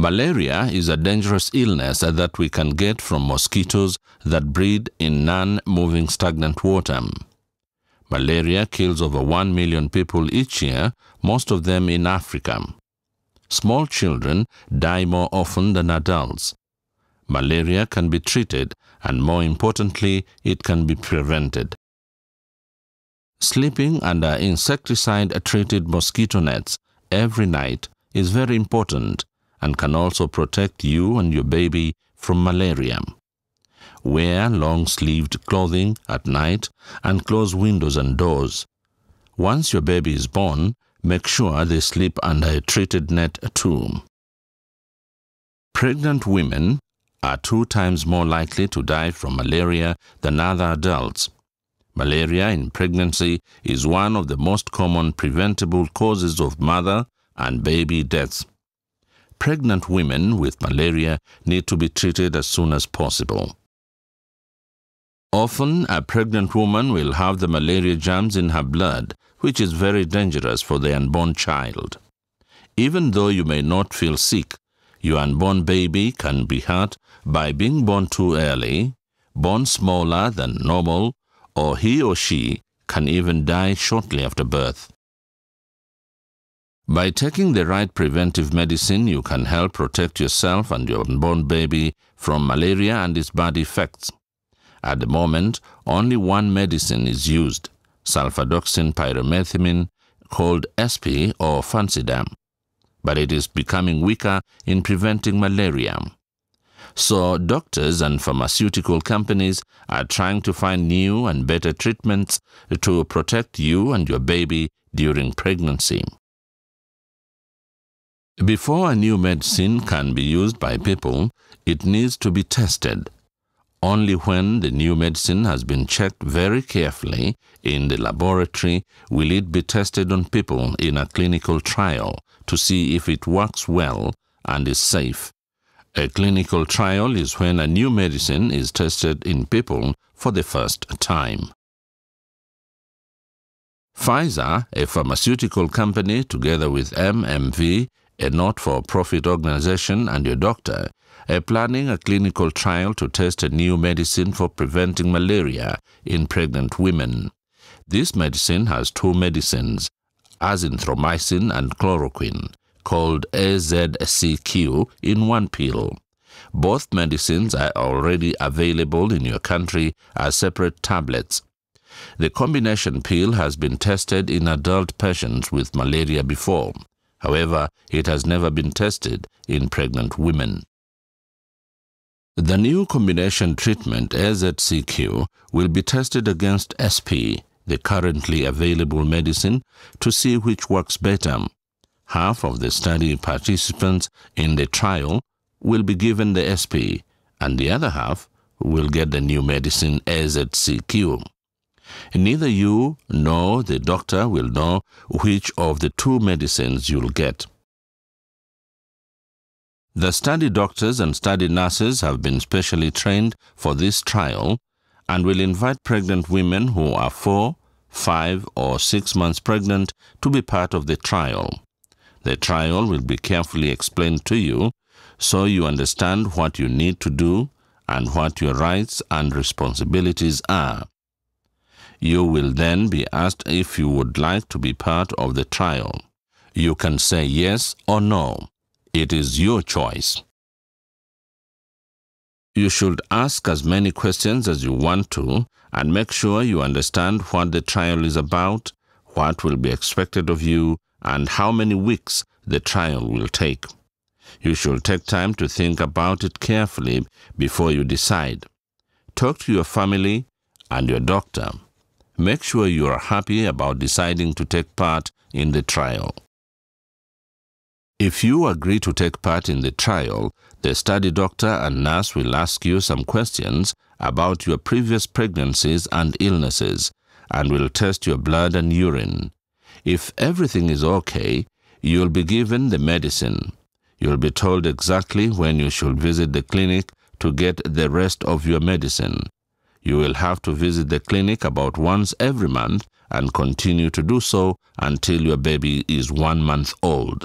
Malaria is a dangerous illness that we can get from mosquitoes that breed in non-moving stagnant water. Malaria kills over 1 million people each year, most of them in Africa. Small children die more often than adults. Malaria can be treated and more importantly, it can be prevented. Sleeping under insecticide-treated mosquito nets every night is very important and can also protect you and your baby from malaria. Wear long sleeved clothing at night and close windows and doors. Once your baby is born, make sure they sleep under a treated net too. Pregnant women are two times more likely to die from malaria than other adults. Malaria in pregnancy is one of the most common preventable causes of mother and baby deaths pregnant women with malaria need to be treated as soon as possible. Often, a pregnant woman will have the malaria germs in her blood, which is very dangerous for the unborn child. Even though you may not feel sick, your unborn baby can be hurt by being born too early, born smaller than normal, or he or she can even die shortly after birth. By taking the right preventive medicine, you can help protect yourself and your unborn baby from malaria and its bad effects. At the moment, only one medicine is used, sulfadoxin pyrimethamine, called SP or Fancidam. but it is becoming weaker in preventing malaria. So doctors and pharmaceutical companies are trying to find new and better treatments to protect you and your baby during pregnancy. Before a new medicine can be used by people, it needs to be tested. Only when the new medicine has been checked very carefully in the laboratory will it be tested on people in a clinical trial to see if it works well and is safe. A clinical trial is when a new medicine is tested in people for the first time. Pfizer, a pharmaceutical company, together with MMV, a not-for-profit organization and your doctor are planning a clinical trial to test a new medicine for preventing malaria in pregnant women. This medicine has two medicines, azithromycin and chloroquine, called AZCQ in one pill. Both medicines are already available in your country as separate tablets. The combination pill has been tested in adult patients with malaria before. However, it has never been tested in pregnant women. The new combination treatment AZCQ will be tested against SP, the currently available medicine, to see which works better. Half of the study participants in the trial will be given the SP, and the other half will get the new medicine AZCQ. Neither you nor the doctor will know which of the two medicines you'll get. The study doctors and study nurses have been specially trained for this trial and will invite pregnant women who are four, five, or six months pregnant to be part of the trial. The trial will be carefully explained to you so you understand what you need to do and what your rights and responsibilities are. You will then be asked if you would like to be part of the trial. You can say yes or no. It is your choice. You should ask as many questions as you want to and make sure you understand what the trial is about, what will be expected of you, and how many weeks the trial will take. You should take time to think about it carefully before you decide. Talk to your family and your doctor. Make sure you are happy about deciding to take part in the trial. If you agree to take part in the trial, the study doctor and nurse will ask you some questions about your previous pregnancies and illnesses and will test your blood and urine. If everything is okay, you'll be given the medicine. You'll be told exactly when you should visit the clinic to get the rest of your medicine. You will have to visit the clinic about once every month and continue to do so until your baby is one month old.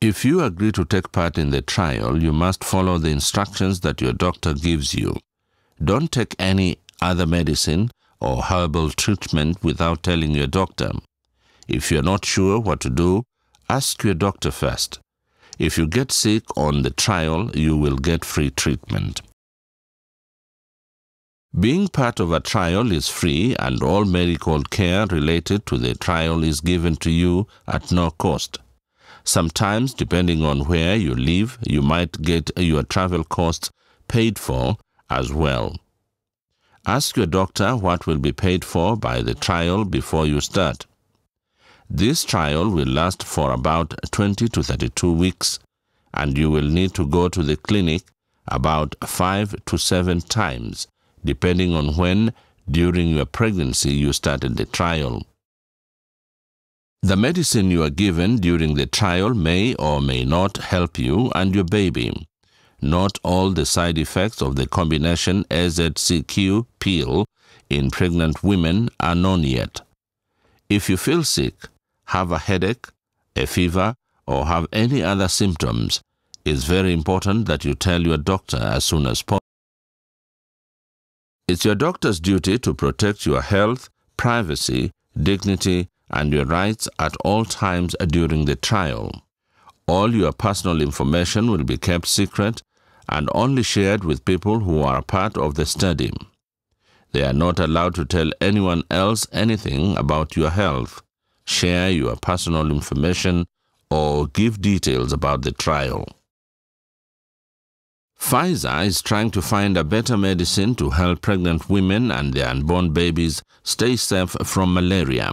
If you agree to take part in the trial, you must follow the instructions that your doctor gives you. Don't take any other medicine or herbal treatment without telling your doctor. If you're not sure what to do, ask your doctor first. If you get sick on the trial, you will get free treatment. Being part of a trial is free and all medical care related to the trial is given to you at no cost. Sometimes, depending on where you live, you might get your travel costs paid for as well. Ask your doctor what will be paid for by the trial before you start. This trial will last for about 20 to 32 weeks and you will need to go to the clinic about 5 to 7 times depending on when during your pregnancy you started the trial. The medicine you are given during the trial may or may not help you and your baby. Not all the side effects of the combination AZCQ pill in pregnant women are known yet. If you feel sick, have a headache, a fever, or have any other symptoms, it's very important that you tell your doctor as soon as possible. It's your doctor's duty to protect your health, privacy, dignity, and your rights at all times during the trial. All your personal information will be kept secret and only shared with people who are part of the study. They are not allowed to tell anyone else anything about your health, share your personal information, or give details about the trial. Pfizer is trying to find a better medicine to help pregnant women and their unborn babies stay safe from malaria.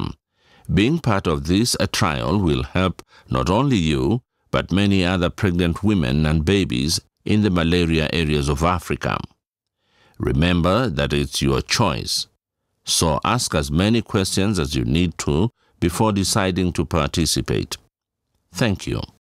Being part of this trial will help not only you, but many other pregnant women and babies in the malaria areas of Africa. Remember that it's your choice. So ask as many questions as you need to before deciding to participate. Thank you.